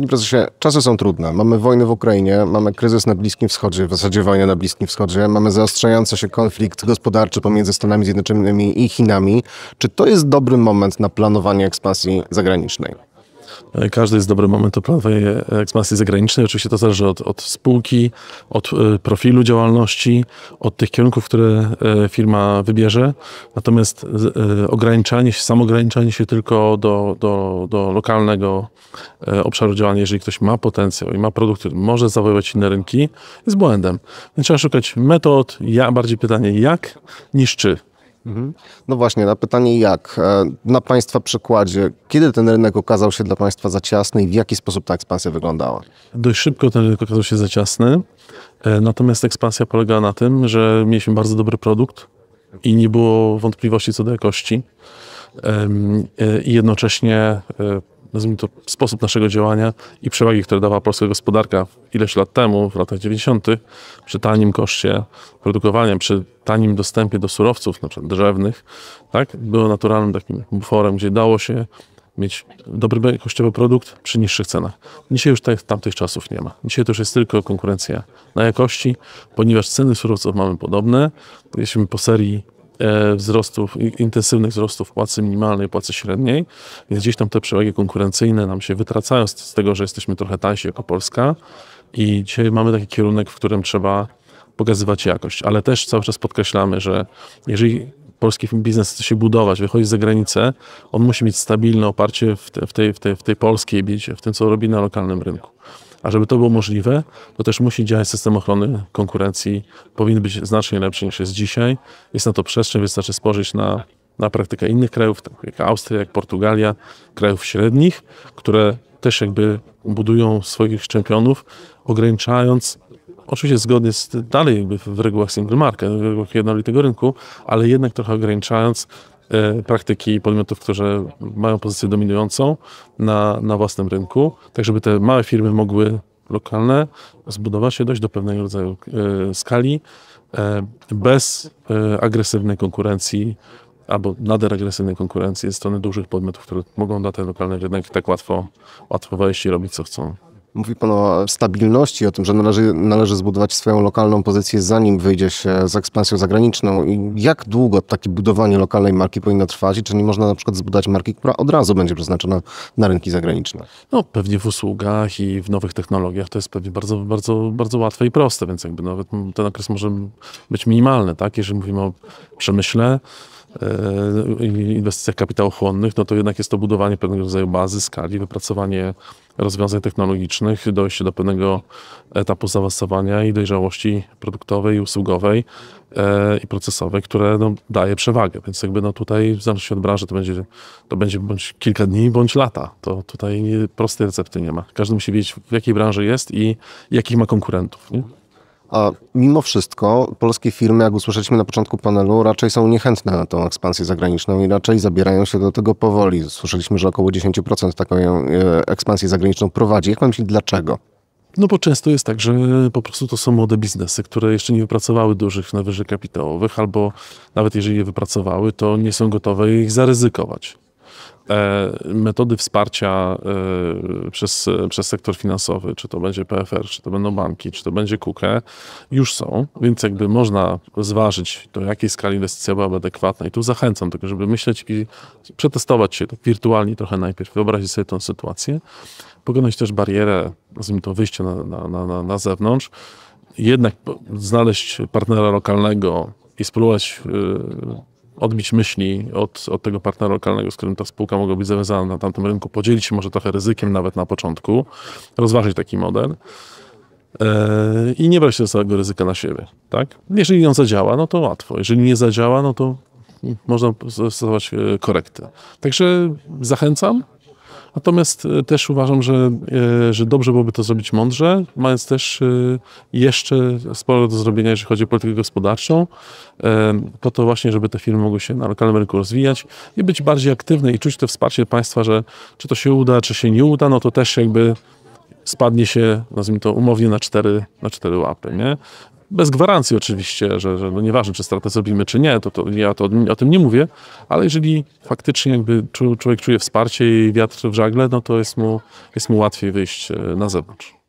Panie prezesie, czasy są trudne. Mamy wojnę w Ukrainie, mamy kryzys na Bliskim Wschodzie, w zasadzie wojnę na Bliskim Wschodzie, mamy zaostrzający się konflikt gospodarczy pomiędzy Stanami Zjednoczonymi i Chinami. Czy to jest dobry moment na planowanie ekspansji zagranicznej? E, każdy jest dobry moment do planowej e, ekspansji zagranicznej. Oczywiście to zależy od, od spółki, od e, profilu działalności, od tych kierunków, które firma wybierze. Natomiast ograniczanie się, samograniczanie się tylko do, do, do lokalnego obszaru działania, jeżeli ktoś ma potencjał i ma produkt, który może zawoływać inne rynki, jest błędem. Więc trzeba szukać metod, ja bardziej pytanie jak niż czy. Mhm. No właśnie, na pytanie jak? E, na Państwa przykładzie, kiedy ten rynek okazał się dla Państwa za ciasny i w jaki sposób ta ekspansja wyglądała? Dość szybko ten rynek okazał się za ciasny, e, natomiast ekspansja polegała na tym, że mieliśmy bardzo dobry produkt i nie było wątpliwości co do jakości. E, I jednocześnie nazwijmy to, sposób naszego działania i przewagi, które dawała polska gospodarka ileś lat temu, w latach 90., przy tanim koszcie produkowania, przy tanim dostępie do surowców, na przykład drzewnych, tak, było naturalnym takim buforem, gdzie dało się mieć dobry, jakościowy produkt przy niższych cenach. Dzisiaj już tak, tamtych czasów nie ma. Dzisiaj to już jest tylko konkurencja na jakości, ponieważ ceny surowców mamy podobne. Jesteśmy po serii E, wzrostów, intensywnych wzrostów płacy minimalnej, płacy średniej, więc gdzieś tam te przewagi konkurencyjne nam się wytracają z tego, że jesteśmy trochę tańsi jako Polska i dzisiaj mamy taki kierunek, w którym trzeba pokazywać jakość, ale też cały czas podkreślamy, że jeżeli polski biznes chce się budować, wychodzi za granicę, on musi mieć stabilne oparcie w, te, w tej, w tej, w tej polskiej w tym, co robi na lokalnym rynku. A żeby to było możliwe, to też musi działać system ochrony konkurencji. Powinien być znacznie lepszy niż jest dzisiaj. Jest na to przestrzeń, wystarczy spojrzeć na, na praktykę innych krajów, takich jak Austria, jak Portugalia, krajów średnich, które też jakby budują swoich czempionów, ograniczając oczywiście zgodnie z dalej w regułach single market, w regułach jednolitego rynku, ale jednak trochę ograniczając E, praktyki podmiotów, które mają pozycję dominującą na, na własnym rynku, tak żeby te małe firmy mogły lokalne zbudować się, dość do pewnego rodzaju e, skali e, bez agresywnej konkurencji albo nader agresywnej konkurencji ze strony dużych podmiotów, które mogą na ten lokalny rynek tak łatwo, łatwo wejść i robić co chcą. Mówi Pan o stabilności, o tym, że należy, należy zbudować swoją lokalną pozycję, zanim wyjdzie się z ekspansją zagraniczną. I jak długo takie budowanie lokalnej marki powinno trwać? czy nie można na przykład zbudować marki, która od razu będzie przeznaczona na rynki zagraniczne? No pewnie w usługach i w nowych technologiach to jest pewnie bardzo, bardzo, bardzo łatwe i proste, więc jakby nawet ten okres może być minimalny, tak? Jeżeli mówimy o przemyśle, E, inwestycjach kapitałochłonnych, no to jednak jest to budowanie pewnego rodzaju bazy, skali, wypracowanie rozwiązań technologicznych, dojście do pewnego etapu zaawansowania i dojrzałości produktowej, usługowej e, i procesowej, które no, daje przewagę. Więc jakby no tutaj, w zależności od branży, to będzie, to będzie bądź kilka dni, bądź lata. To tutaj nie, prostej recepty nie ma. Każdy musi wiedzieć, w jakiej branży jest i jakich ma konkurentów. Nie? A mimo wszystko polskie firmy, jak usłyszeliśmy na początku panelu, raczej są niechętne na tą ekspansję zagraniczną i raczej zabierają się do tego powoli. Słyszeliśmy, że około 10% taką e, ekspansję zagraniczną prowadzi. Jak pan myśli, dlaczego? No bo często jest tak, że po prostu to są młode biznesy, które jeszcze nie wypracowały dużych nawyżek kapitałowych, albo nawet jeżeli je wypracowały, to nie są gotowe ich zaryzykować. E, metody wsparcia e, przez, przez sektor finansowy, czy to będzie PFR, czy to będą banki, czy to będzie KUKE, już są, więc jakby można zważyć, do jakiej skali inwestycja byłaby adekwatna. I tu zachęcam do tego, żeby myśleć i przetestować się tak wirtualnie trochę najpierw, wyobrazić sobie tą sytuację, pokonać też barierę, nazwijmy to wyjście na, na, na, na zewnątrz, jednak znaleźć partnera lokalnego i spróbować y, odbić myśli od, od tego partnera lokalnego, z którym ta spółka mogła być zawiązana na tamtym rynku, podzielić się może trochę ryzykiem nawet na początku, rozważyć taki model e, i nie brać tego ryzyka na siebie. Tak? Jeżeli on zadziała, no to łatwo. Jeżeli nie zadziała, no to można stosować e, korekty. Także zachęcam, Natomiast e, też uważam, że, e, że dobrze byłoby to zrobić mądrze, mając też e, jeszcze sporo do zrobienia, jeżeli chodzi o politykę gospodarczą, po to właśnie, żeby te firmy mogły się na lokalnym rynku rozwijać i być bardziej aktywne i czuć to wsparcie państwa, że czy to się uda, czy się nie uda, no to też jakby spadnie się, nazwijmy to umownie, na cztery, na cztery łapy. Nie? bez gwarancji oczywiście, że, że no nieważne, czy stratę zrobimy, czy nie, to, to ja to, o tym nie mówię, ale jeżeli faktycznie jakby człowiek czuje wsparcie i wiatr w żagle, no to jest mu, jest mu łatwiej wyjść e, na zewnątrz.